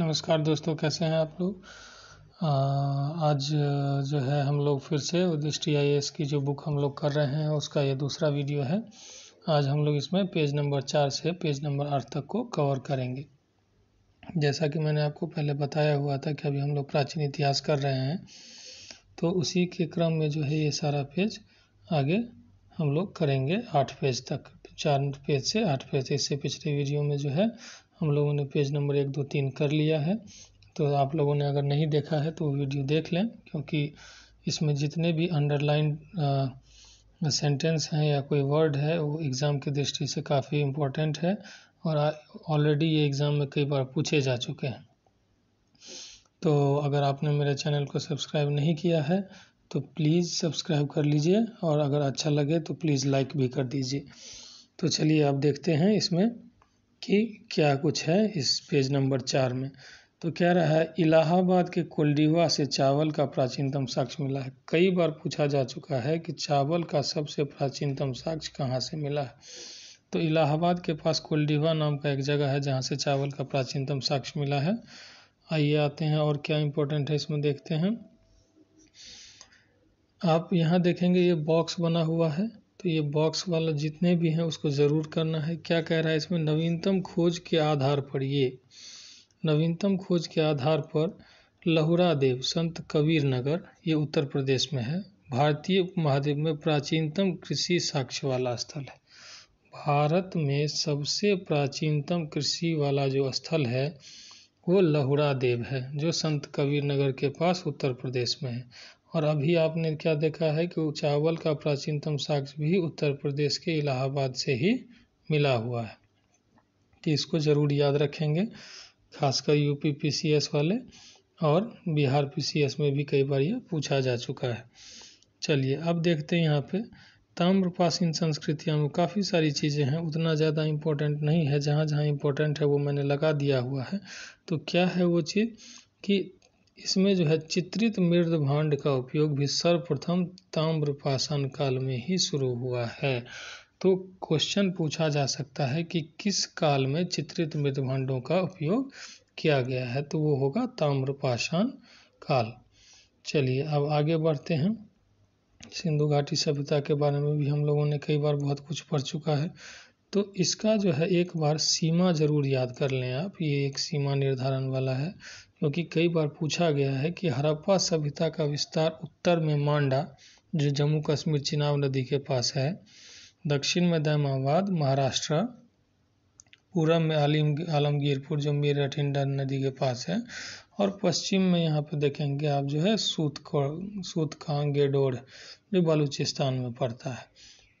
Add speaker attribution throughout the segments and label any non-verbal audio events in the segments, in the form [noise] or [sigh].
Speaker 1: नमस्कार दोस्तों कैसे हैं आप लोग आज जो है हम लोग फिर से उदिष्टि आई e की जो बुक हम लोग कर रहे हैं उसका ये दूसरा वीडियो है आज हम लोग इसमें पेज नंबर चार से पेज नंबर आठ तक को कवर करेंगे जैसा कि मैंने आपको पहले बताया हुआ था कि अभी हम लोग प्राचीन इतिहास कर रहे हैं तो उसी के क्रम में जो है ये सारा पेज आगे हम लोग करेंगे आठ पेज तक चार पेज से आठ पेज इससे पिछले वीडियो में जो है हम लोगों ने पेज नंबर एक दो तीन कर लिया है तो आप लोगों ने अगर नहीं देखा है तो वीडियो देख लें क्योंकि इसमें जितने भी अंडरलाइन सेंटेंस हैं या कोई वर्ड है वो एग्ज़ाम की दृष्टि से काफ़ी इम्पोर्टेंट है और ऑलरेडी ये एग्ज़ाम में कई बार पूछे जा चुके हैं तो अगर आपने मेरे चैनल को सब्सक्राइब नहीं किया है तो प्लीज़ सब्सक्राइब कर लीजिए और अगर अच्छा लगे तो प्लीज़ लाइक भी कर दीजिए तो चलिए आप देखते हैं इसमें कि क्या कुछ है इस पेज नंबर चार में तो कह रहा है इलाहाबाद के कोल्डीवा से चावल का प्राचीनतम साक्ष्य मिला है कई बार पूछा जा चुका है कि चावल का सबसे प्राचीनतम साक्ष्य कहाँ से मिला है तो इलाहाबाद के पास कोल्डीवा नाम का एक जगह है जहाँ से चावल का प्राचीनतम साक्ष्य मिला है आइए आते हैं और क्या इम्पोर्टेंट है इसमें देखते हैं आप यहाँ देखेंगे ये बॉक्स बना हुआ है तो ये बॉक्स वाला जितने भी हैं उसको ज़रूर करना है क्या कह रहा है इसमें नवीनतम खोज के आधार पर ये नवीनतम खोज के आधार पर लहुरा देव संत कबीर नगर ये उत्तर प्रदेश में है भारतीय उपमहाद्वीप में प्राचीनतम कृषि साक्ष्य वाला स्थल है भारत में सबसे प्राचीनतम कृषि वाला जो स्थल है वो लहुरा देव है जो संत कबीर नगर के पास उत्तर प्रदेश में है और अभी आपने क्या देखा है कि चावल का प्राचीनतम साक्ष्य भी उत्तर प्रदेश के इलाहाबाद से ही मिला हुआ है तो इसको ज़रूर याद रखेंगे खासकर यूपी पीसीएस वाले और बिहार पीसीएस में भी कई बार ये पूछा जा चुका है चलिए अब देखते हैं यहाँ पे ताम्रपासीन संस्कृतियाँ में काफ़ी सारी चीज़ें हैं उतना ज़्यादा इम्पोर्टेंट नहीं है जहाँ जहाँ इम्पोर्टेंट है वो मैंने लगा दिया हुआ है तो क्या है वो चीज़ कि इसमें जो है चित्रित मृद भांड का उपयोग भी सर्वप्रथम ताम्रपाषाण काल में ही शुरू हुआ है तो क्वेश्चन पूछा जा सकता है कि किस काल में चित्रित मृद भांडों का उपयोग किया गया है तो वो होगा ताम्रपाषाण काल चलिए अब आगे बढ़ते हैं सिंधु घाटी सभ्यता के बारे में भी हम लोगों ने कई बार बहुत कुछ पढ़ चुका है तो इसका जो है एक बार सीमा जरूर याद कर लें आप ये एक सीमा निर्धारण वाला है क्योंकि कई बार पूछा गया है कि हरप्पा सभ्यता का विस्तार उत्तर में मांडा जो जम्मू कश्मीर चिनाव नदी के पास है दक्षिण में दैमाबाद महाराष्ट्र पूर्व में आलिम आलमगीरपुर जो इंडन नदी के पास है और पश्चिम में यहाँ पे देखेंगे आप जो है सूत सूतकांग गेडोर जो बलूचिस्तान में पड़ता है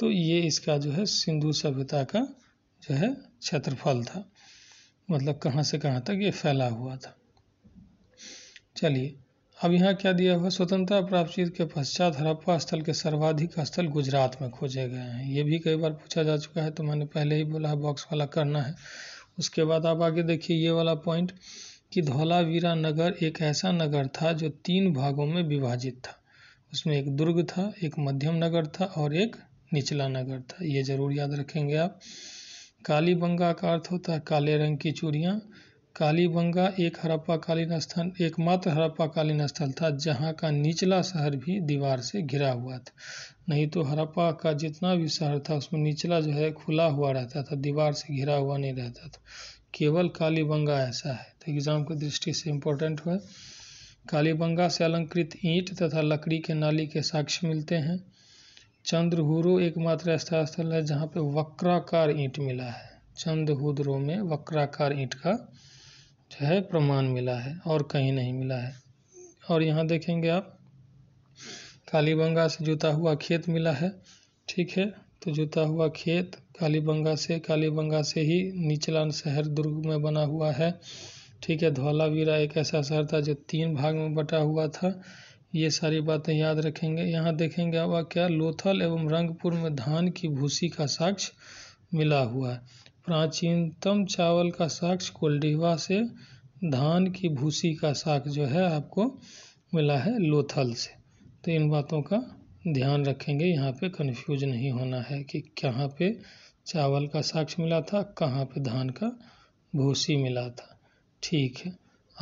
Speaker 1: तो ये इसका जो है सिंधु सभ्यता का जो है क्षेत्रफल था मतलब कहाँ से कहाँ तक ये फैला हुआ था चलिए अब यहाँ क्या दिया हुआ स्वतंत्रता प्राप्ति के पश्चात हड़प्पा स्थल के सर्वाधिक स्थल गुजरात में खोजे गए हैं ये भी कई बार पूछा जा चुका है तो मैंने पहले ही बोला है बॉक्स वाला करना है उसके बाद आप आगे देखिए ये वाला पॉइंट कि धौलावीरा नगर एक ऐसा नगर था जो तीन भागों में विभाजित था उसमें एक दुर्ग था एक मध्यम नगर था और एक निचला नगर था ये ज़रूर याद रखेंगे आप काली बंगा का अर्थ होता है काले रंग की चूड़ियाँ कालीबंगा एक हड़प्पा कालीन स्थान एकमात्र हड़प्पा कालीन स्थल था जहाँ का निचला शहर भी दीवार से घिरा हुआ था नहीं तो हड़प्पा का जितना भी शहर था उसमें निचला जो है खुला हुआ रहता था दीवार से घिरा हुआ नहीं रहता था केवल कालीबंगा ऐसा है तो एग्ज़ाम की दृष्टि से इम्पोर्टेंट हुआ कालीबंगा से अलंकृत ईंट तथा लकड़ी के नाली के साक्ष्य मिलते हैं चंद्रहुरु एकमात्र ऐसा स्थल है जहाँ पर वक्राकार ईंट मिला है चंद्रहुद्रो में वक्राकार ईंट का है प्रमाण मिला है और कहीं नहीं मिला है और यहाँ देखेंगे आप कालीबंगा से जुता हुआ खेत मिला है ठीक है तो जुता हुआ खेत कालीबंगा से कालीबंगा से ही निचला शहर दुर्ग में बना हुआ है ठीक है धौलावीरा एक ऐसा शहर था जो तीन भाग में बटा हुआ था ये सारी बातें याद रखेंगे यहाँ देखेंगे अब क्या लोथल एवं रंगपुर में धान की भूसी का साक्ष्य मिला हुआ है प्राचीनतम चावल का साक्ष कोल्डिहवा से धान की भूसी का साक्ष जो है आपको मिला है लोथल से तो इन बातों का ध्यान रखेंगे यहाँ पे कन्फ्यूज नहीं होना है कि कहाँ पे चावल का साक्ष मिला था कहाँ पे धान का भूसी मिला था ठीक है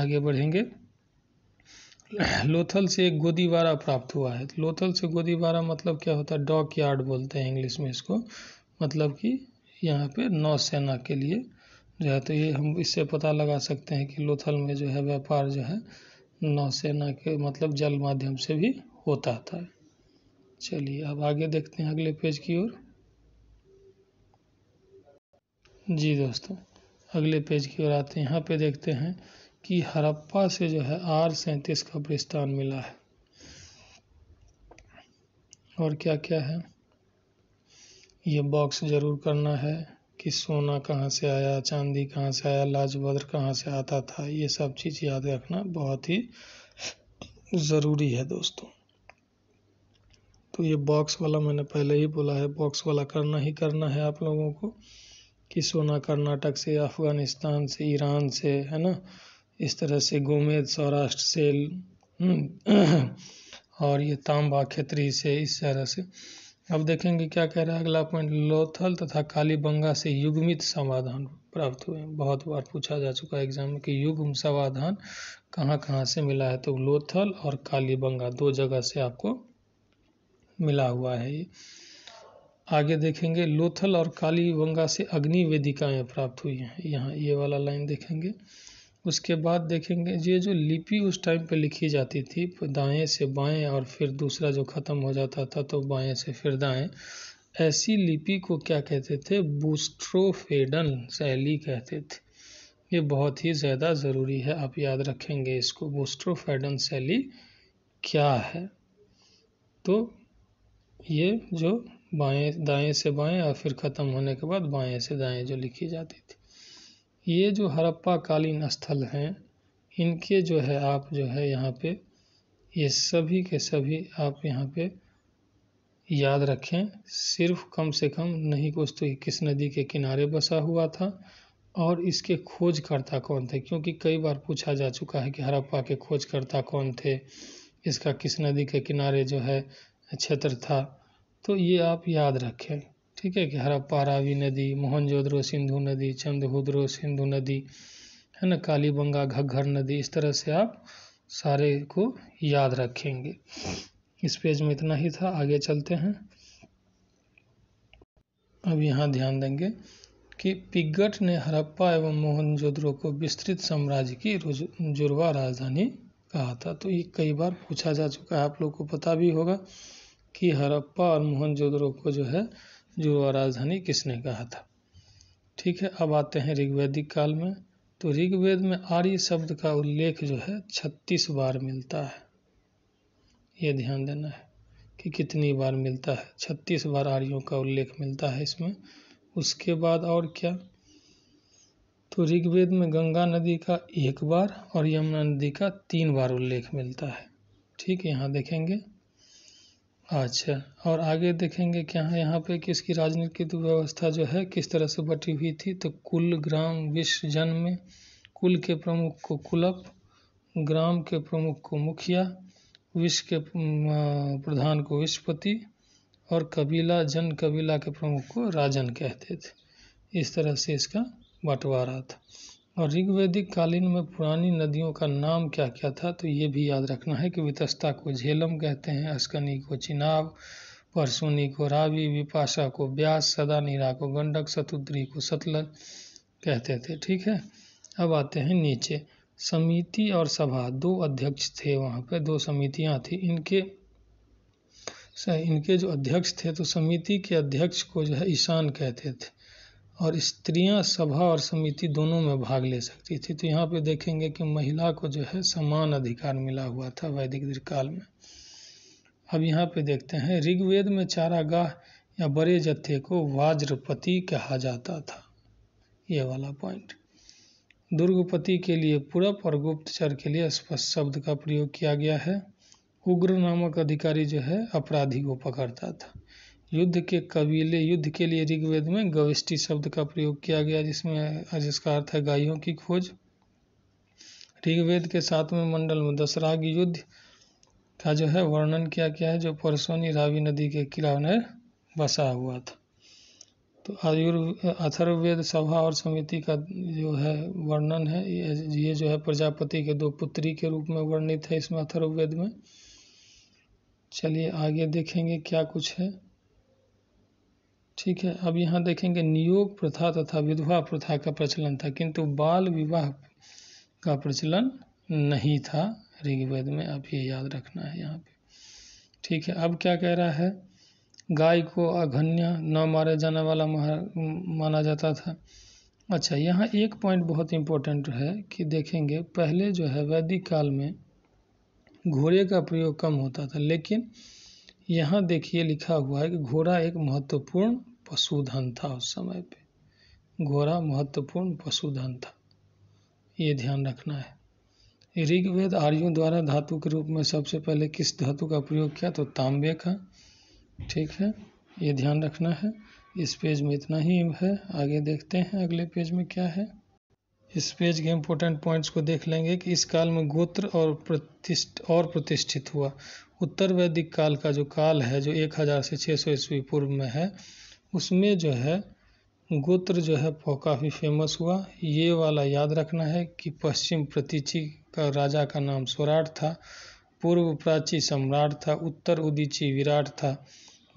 Speaker 1: आगे बढ़ेंगे लोथल से एक गोदीवारा प्राप्त हुआ है लोथल से गोदीवारा मतलब क्या होता है डॉक यार्ड बोलते हैं इंग्लिश में इसको मतलब कि यहाँ पे नौसेना के लिए जो है तो ये हम इससे पता लगा सकते हैं कि लोथल में जो है व्यापार जो है नौसेना के मतलब जल माध्यम से भी होता था चलिए अब आगे देखते हैं अगले पेज की ओर जी दोस्तों अगले पेज की ओर आते हैं यहाँ पे देखते हैं कि हरप्पा से जो है आर सैंतीस का प्रस्थान मिला है और क्या क्या है ये बॉक्स ज़रूर करना है कि सोना कहाँ से आया चांदी कहाँ से आया लाजवज्र कहाँ से आता था ये सब चीज़ याद रखना बहुत ही ज़रूरी है दोस्तों तो ये बॉक्स वाला मैंने पहले ही बोला है बॉक्स वाला करना ही करना है आप लोगों को कि सोना कर्नाटक से अफ़गानिस्तान से ईरान से है ना इस तरह से गोमेद सौराष्ट्र से हम्म, [clears throat] और ये तांबा खेतरी से इस तरह से अब देखेंगे क्या कह रहा है अगला पॉइंट लोथल तथा कालीबंगा से युग्मित समाधान प्राप्त हुए बहुत बार पूछा जा चुका है एग्जाम में कि युग्म समाधान कहाँ कहाँ से मिला है तो लोथल और कालीबंगा दो जगह से आपको मिला हुआ है ये आगे देखेंगे लोथल और कालीबंगा से अग्निवेदिकाएँ प्राप्त हुई हैं यहाँ ये वाला लाइन देखेंगे उसके बाद देखेंगे ये जो लिपि उस टाइम पे लिखी जाती थी दाएं से बाएं और फिर दूसरा जो ख़त्म हो जाता था तो बाएं से फिर दाएं ऐसी लिपि को क्या कहते थे बूस्ट्रोफेडन शैली कहते थे ये बहुत ही ज़्यादा ज़रूरी है आप याद रखेंगे इसको बूस्ट्रोफेडन शैली क्या है तो ये जो बाएं दाएं से बाएं और फिर ख़त्म होने के बाद बाएं से दाएं जो लिखी जाती थी ये जो हरप्पा कालीन स्थल हैं इनके जो है आप जो है यहाँ पे ये सभी के सभी आप यहाँ पे याद रखें सिर्फ कम से कम नहीं कुछ तो किस नदी के किनारे बसा हुआ था और इसके खोजकर्ता कौन थे क्योंकि कई बार पूछा जा चुका है कि हड़प्पा के खोजकर्ता कौन थे इसका किस नदी के किनारे जो है क्षेत्र था तो ये आप याद रखें ठीक है कि हरप्पा रावी नदी मोहनजोद्रो सिंधु नदी चंद्रहुद्रो सिंधु नदी है ना कालीबंगा घग्घर नदी इस तरह से आप सारे को याद रखेंगे इस पेज में इतना ही था आगे चलते हैं अब यहाँ ध्यान देंगे कि पिगट ने हरप्पा एवं मोहनजोद्रो को विस्तृत साम्राज्य की जुड़वा राजधानी कहा था तो ये कई बार पूछा जा चुका है आप लोग को पता भी होगा कि हरप्पा और मोहनजोद्रो को जो है जो राजधानी किसने कहा था ठीक है अब आते हैं ऋग्वेदिक काल में तो ऋग्वेद में आर्य शब्द का उल्लेख जो है छत्तीस बार मिलता है ये ध्यान देना है कि कितनी बार मिलता है छत्तीस बार आर्यों का उल्लेख मिलता है इसमें उसके बाद और क्या तो ऋग्वेद में गंगा नदी का एक बार और यमुना नदी का तीन बार उल्लेख मिलता है ठीक यहाँ देखेंगे अच्छा और आगे देखेंगे क्या है यहाँ पे कि इसकी राजनीतिक व्यवस्था जो है किस तरह से बटी हुई थी तो कुल ग्राम विश्व जन में कुल के प्रमुख को कुलप ग्राम के प्रमुख को मुखिया विश्व के प्रधान को विश्वपति और कबीला जन कबीला के प्रमुख को राजन कहते थे इस तरह से इसका बंटवारा था और ऋग्वेदिक कालीन में पुरानी नदियों का नाम क्या क्या था तो ये भी याद रखना है कि वितस्ता को झेलम कहते हैं अस्कनी को चिनाब परसुनी को रावी विपाशा को ब्यास सदानीरा को गंडक सतुद्री को सतलज कहते थे ठीक है अब आते हैं नीचे समिति और सभा दो अध्यक्ष थे वहाँ पर दो समितियाँ थी इनके इनके जो अध्यक्ष थे तो समिति के अध्यक्ष को जो है ईशान कहते थे और स्त्रियाँ सभा और समिति दोनों में भाग ले सकती थी तो यहाँ पे देखेंगे कि महिला को जो है समान अधिकार मिला हुआ था वैदिक काल में अब यहाँ पे देखते हैं ऋग्वेद में चारागाह या बड़े जत्थे को वाज्रपति कहा जाता था ये वाला पॉइंट दुर्गपति के लिए पूरब और गुप्तचर के लिए स्पष्ट शब्द का प्रयोग किया गया है उग्र नामक अधिकारी जो है अपराधी को पकड़ता था युद्ध के कबीले युद्ध के लिए ऋग्वेद में गविष्टि शब्द का प्रयोग किया गया जिसमें जिसका अर्थ है गायों की खोज ऋग्वेद के सातवें मंडल में दशराग युद्ध का जो है वर्णन किया गया है जो परसोनी रावी नदी के किनारे बसा हुआ था तो आयुर्वेद अथर्वेद सभा और समिति का जो है वर्णन है ये जो है प्रजापति के दो पुत्री के रूप में वर्णित है इसमें अथर्ववेद में चलिए आगे देखेंगे क्या कुछ है ठीक है अब यहाँ देखेंगे नियोग प्रथा तथा विधवा प्रथा का प्रचलन था किंतु बाल विवाह का प्रचलन नहीं था ऋग्वेद में आप ये याद रखना है यहाँ पे ठीक है अब क्या कह रहा है गाय को अघन्य न मारे जाने वाला माना जाता था अच्छा यहाँ एक पॉइंट बहुत इम्पोर्टेंट है कि देखेंगे पहले जो है वैदिक काल में घोड़े का प्रयोग कम होता था लेकिन यहाँ देखिए लिखा हुआ है कि घोड़ा एक महत्वपूर्ण पशुधन था उस समय पे घोड़ा महत्वपूर्ण पशुधन था ये ध्यान रखना है ऋग्वेद आर्यों द्वारा धातु के रूप में सबसे पहले किस धातु का प्रयोग किया तो तांबे का ठीक है ये ध्यान रखना है इस पेज में इतना ही है आगे देखते हैं अगले पेज में क्या है इस पेज के इम्पोर्टेंट पॉइंट्स को देख लेंगे कि इस काल में गोत्र और प्रतिष्ठ और प्रतिष्ठित हुआ उत्तर वैदिक काल का जो काल है जो 1000 से 600 ईस्वी पूर्व में है उसमें जो है गोत्र जो है काफ़ी फेमस हुआ ये वाला याद रखना है कि पश्चिम प्रतीचि का राजा का नाम स्वराट था पूर्व प्राची सम्राट था उत्तर उदीची विराट था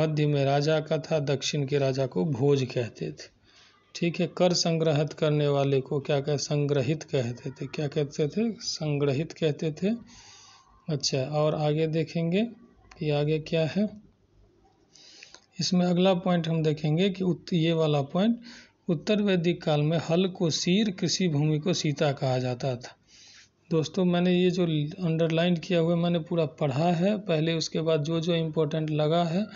Speaker 1: मध्य में राजा का था दक्षिण के राजा को भोज कहते थे ठीक है कर संग्रहित करने वाले को क्या कह संग्रहित कहते थे क्या कहते थे संग्रहित कहते थे अच्छा और आगे देखेंगे कि आगे क्या है इसमें अगला पॉइंट हम देखेंगे कि ये वाला पॉइंट उत्तर वैदिक काल में हल को सीर कृषि भूमि को सीता कहा जाता था दोस्तों मैंने ये जो अंडरलाइन किया हुआ मैंने पूरा पढ़ा है पहले उसके बाद जो जो इम्पोर्टेंट लगा है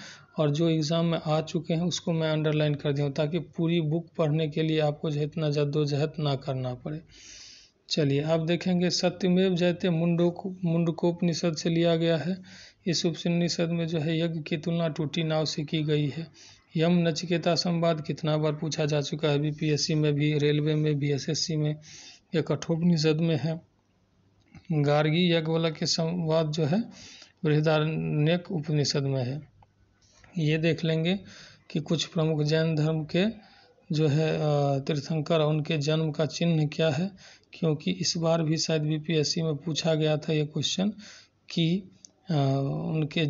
Speaker 1: और जो एग्ज़ाम में आ चुके हैं उसको मैं अंडरलाइन कर दिया ताकि पूरी बुक पढ़ने के लिए आपको जो इतना जद्दोजहद ना करना पड़े चलिए आप देखेंगे सत्यमेव जयते मुंडो मुंडकोपनिषद से लिया गया है इस उपनिषद में जो है यज्ञ की तुलना टूटी नाव से की गई है यम नचिकेता संवाद कितना बार पूछा जा चुका है बीपीएससी में भी रेलवे में भी एस में या कठोपनिषद में है गार्गी यज्ञ वाला के संवाद जो है बृहदारण्यक उपनिषद में है ये देख लेंगे कि कुछ प्रमुख जैन धर्म के जो है तीर्थंकर उनके जन्म का चिन्ह क्या है क्योंकि इस बार भी शायद बीपीएससी में पूछा गया था ये क्वेश्चन कि उनके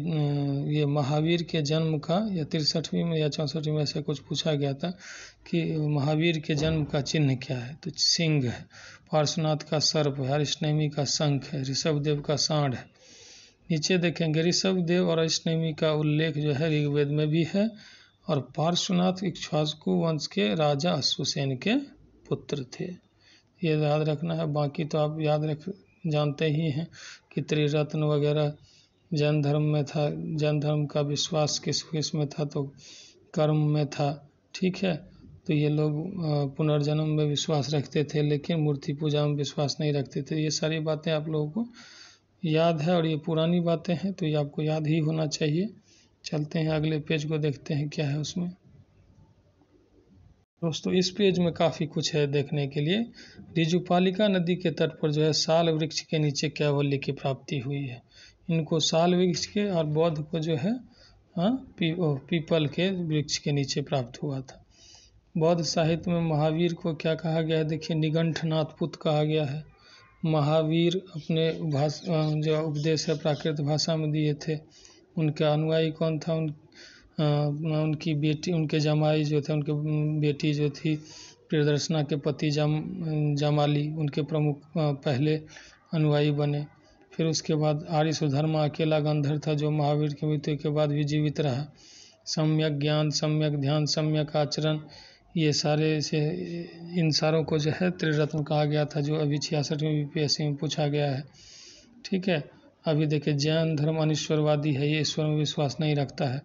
Speaker 1: ये महावीर के जन्म का या तिरसठवीं में या चौंसठवीं में ऐसे कुछ पूछा गया था कि महावीर के जन्म का चिन्ह क्या है तो सिंह है पार्श्वनाथ का सर्प है अरिष्टनेमी का शंख है ऋषभदेव का सांड है नीचे देखेंगे ऋषभदेव और अरिष्टनेमी का उल्लेख जो है ऋग्वेद में भी है और पार्श्वनाथ इक्ष्वाकु वंश के राजा अश्वसेन के पुत्र थे ये याद रखना है बाकी तो आप याद रख जानते ही हैं कि त्रिरत्न वगैरह जैन धर्म में था जैन धर्म का विश्वास किस किस में था तो कर्म में था ठीक है तो ये लोग पुनर्जन्म में विश्वास रखते थे लेकिन मूर्ति पूजा में विश्वास नहीं रखते थे ये सारी बातें आप लोगों को याद है और ये पुरानी बातें हैं तो ये आपको याद ही होना चाहिए चलते हैं अगले पेज को देखते हैं क्या है उसमें दोस्तों इस पेज में काफ़ी कुछ है देखने के लिए रिजुपालिका नदी के तट पर जो है साल वृक्ष के नीचे कैवल्य की प्राप्ति हुई है इनको साल वृक्ष के और बौद्ध को जो है हाँ, पी, ओ, पीपल के वृक्ष के नीचे प्राप्त हुआ था बौद्ध साहित्य में महावीर को क्या कहा गया है देखिए निगंठनाथ पुत कहा गया है महावीर अपने भाषा जो उपदेश है प्राकृत भाषा में दिए थे उनका अनुयायी कौन था उन आ, उनकी बेटी उनके जमाई जो थे उनके बेटी जो थी प्रियदर्शना के पति जम जमाली उनके प्रमुख पहले अनुयायी बने फिर उसके बाद आर्य सुधर्मा अकेला गंधर्व था जो महावीर की मृत्यु के बाद भी जीवित रहा सम्यक ज्ञान सम्यक ध्यान सम्यक आचरण ये सारे से इन सारों को जो है त्रिरत्न कहा गया था जो अभी छियासठवीं यू पी में पूछा गया है ठीक है अभी देखिए जैन धर्म अनिश्वरवादी है ये ईश्वर में विश्वास नहीं रखता है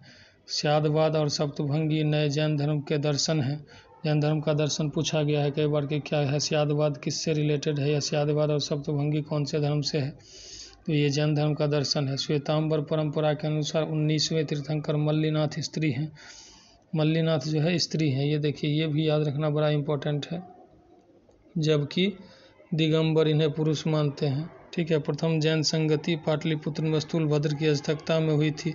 Speaker 1: स्यादवाद और सप्तभंगी नए जैन धर्म के दर्शन हैं जैन धर्म का दर्शन पूछा गया है कई बार कि क्या है स्यादवाद किससे रिलेटेड है या स्यादवाद और सप्तभंगी कौन से धर्म से है तो ये जैन धर्म का दर्शन है श्वेतांबर परंपरा के अनुसार उन्नीसवें तीर्थंकर मल्लीनाथ स्त्री हैं मल्लीनाथ जो है स्त्री हैं ये देखिए ये भी याद रखना बड़ा इम्पोर्टेंट है जबकि दिगंबर इन्हें पुरुष मानते हैं ठीक है प्रथम जैन संगति पाटलिपुत्र में भद्र की अध्यक्षता में हुई थी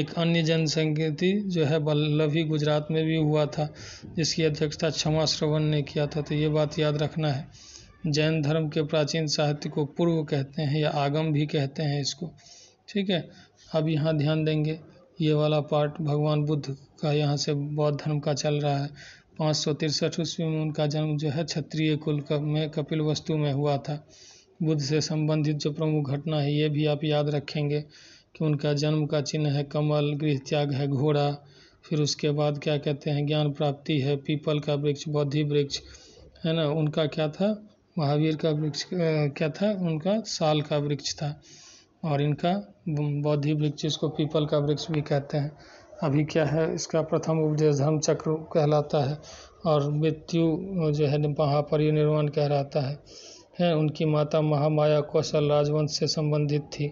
Speaker 1: एक अन्य जैन संगति जो है वल्लभी गुजरात में भी हुआ था जिसकी अध्यक्षता क्षमा श्रवण ने किया था तो ये बात याद रखना है जैन धर्म के प्राचीन साहित्य को पूर्व कहते हैं या आगम भी कहते हैं इसको ठीक है अब यहाँ ध्यान देंगे ये वाला पार्ट भगवान बुद्ध का यहाँ से बौद्ध धर्म का चल रहा है पाँच सौ तिरसठ ईस्वी में उनका जन्म जो है क्षत्रिय कुल का में कपिल वस्तु में हुआ था बुद्ध से संबंधित जो प्रमुख घटना है ये भी आप याद रखेंगे कि उनका जन्म का चिन्ह है कमल गृह त्याग है घोड़ा फिर उसके बाद क्या कहते हैं ज्ञान प्राप्ति है पीपल का वृक्ष बौद्धि वृक्ष है ना उनका क्या था महावीर का वृक्ष क्या था उनका साल का वृक्ष था और इनका बौद्धि वृक्ष इसको पीपल का वृक्ष भी कहते हैं अभी क्या है इसका प्रथम उपदेश धर्म चक्र कहलाता है और मृत्यु जो है महापरिनिर्वाण कहलाता है है उनकी माता महामाया कौशल राजवंश से संबंधित थी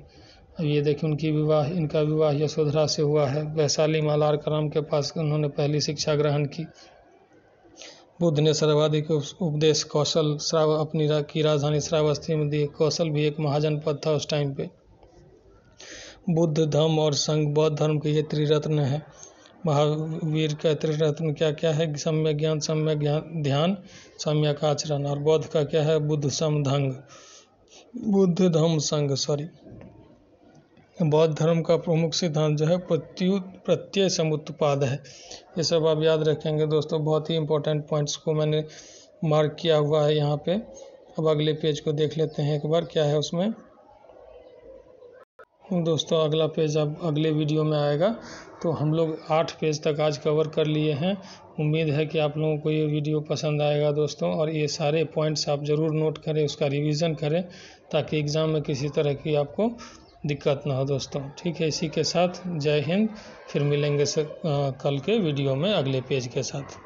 Speaker 1: अब ये देखिए उनकी विवाह इनका विवाह यशोधरा से हुआ है वैशाली मालारकराम के पास उन्होंने पहली शिक्षा ग्रहण की बुद्ध ने सर्वाधिक उपदेश कौशल श्राव अपनी रा, की राजधानी श्रावस्ती में दिए कौशल भी एक महाजनपद था उस टाइम पे बुद्ध धर्म और संघ बौद्ध धर्म के ये त्रिरत्न है महावीर का त्रिरत्न क्या क्या है सम्य ज्ञान सम्य ज्ञान ध्यान सम्य का आचरण और बौद्ध का क्या है बुद्ध समधंग बुद्ध धम्म संघ सॉरी बौद्ध धर्म का प्रमुख सिद्धांत जो है प्रत्यु प्रत्यय समुत्पाद है ये सब आप याद रखेंगे दोस्तों बहुत ही इंपॉर्टेंट पॉइंट्स को मैंने मार्क किया हुआ है यहाँ पे अब अगले पेज को देख लेते हैं एक बार क्या है उसमें दोस्तों अगला पेज अब अगले वीडियो में आएगा तो हम लोग आठ पेज तक आज कवर कर लिए हैं उम्मीद है कि आप लोगों को ये वीडियो पसंद आएगा दोस्तों और ये सारे पॉइंट्स आप ज़रूर नोट करें उसका रिवीजन करें ताकि एग्ज़ाम में किसी तरह की आपको दिक्कत ना हो दोस्तों ठीक है इसी के साथ जय हिंद फिर मिलेंगे सर कल के वीडियो में अगले पेज के साथ